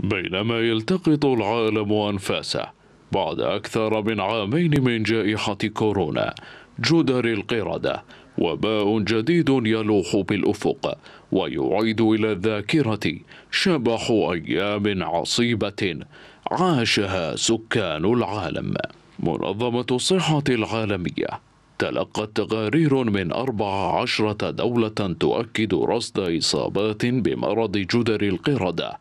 بينما يلتقط العالم أنفاسه بعد أكثر من عامين من جائحة كورونا جدر القردة وباء جديد يلوح بالأفق ويعيد إلى الذاكرة شبح أيام عصيبة عاشها سكان العالم منظمة الصحة العالمية تلقت تقارير من 14 دولة تؤكد رصد إصابات بمرض جدر القردة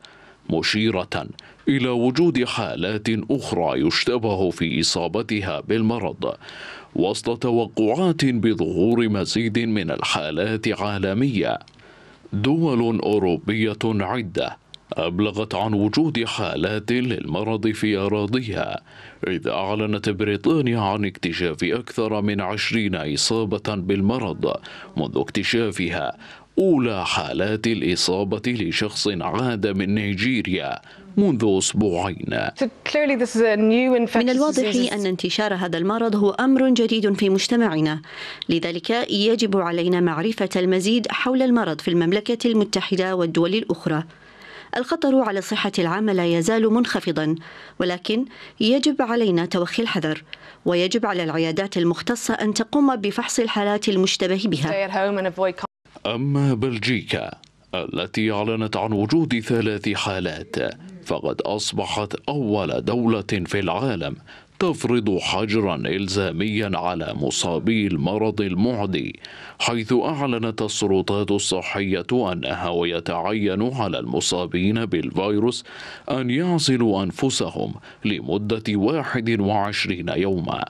مشيرة إلى وجود حالات أخرى يشتبه في إصابتها بالمرض وسط توقعات بظهور مزيد من الحالات عالمية دول أوروبية عدة أبلغت عن وجود حالات للمرض في أراضيها إذ أعلنت بريطانيا عن اكتشاف أكثر من عشرين إصابة بالمرض منذ اكتشافها أولى حالات الإصابة لشخص عاد من نيجيريا منذ أسبوعين من الواضح أن انتشار هذا المرض هو أمر جديد في مجتمعنا لذلك يجب علينا معرفة المزيد حول المرض في المملكة المتحدة والدول الأخرى الخطر على صحة العامة لا يزال منخفضا ولكن يجب علينا توخي الحذر ويجب على العيادات المختصة أن تقوم بفحص الحالات المشتبه بها أما بلجيكا التي أعلنت عن وجود ثلاث حالات فقد أصبحت أول دولة في العالم تفرض حجرا إلزاميا على مصابي المرض المعدي حيث أعلنت السلطات الصحية أنها يتعين على المصابين بالفيروس أن يعزلوا أنفسهم لمدة 21 يوما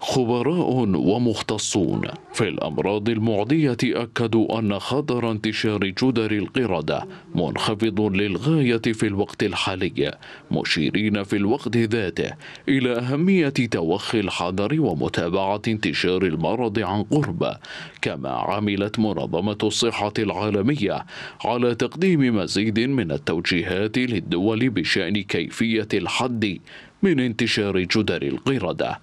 خبراء ومختصون في الأمراض المعدية أكدوا أن خطر انتشار جدر القردة منخفض للغاية في الوقت الحالي مشيرين في الوقت ذاته إلى أهمية توخي الحذر ومتابعة انتشار المرض عن قرب كما عملت منظمة الصحة العالمية على تقديم مزيد من التوجيهات للدول بشأن كيفية الحد من انتشار جدر القردة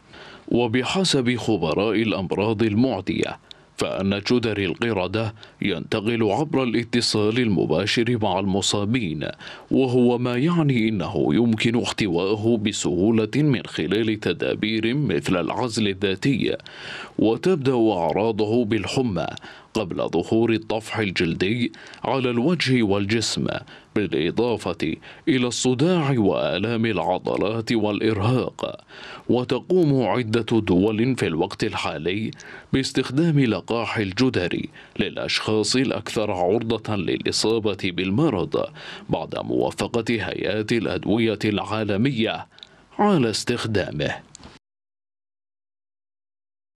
وبحسب خبراء الأمراض المعدية فأن جدر القردة ينتقل عبر الاتصال المباشر مع المصابين وهو ما يعني أنه يمكن احتوائه بسهولة من خلال تدابير مثل العزل الذاتي وتبدأ أعراضه بالحمى قبل ظهور الطفح الجلدي على الوجه والجسم بالإضافة إلى الصداع وآلام العضلات والإرهاق وتقوم عدة دول في الوقت الحالي باستخدام لقاح الجدري للأشخاص الأكثر عرضة للإصابة بالمرض بعد موافقة هيئات الأدوية العالمية على استخدامه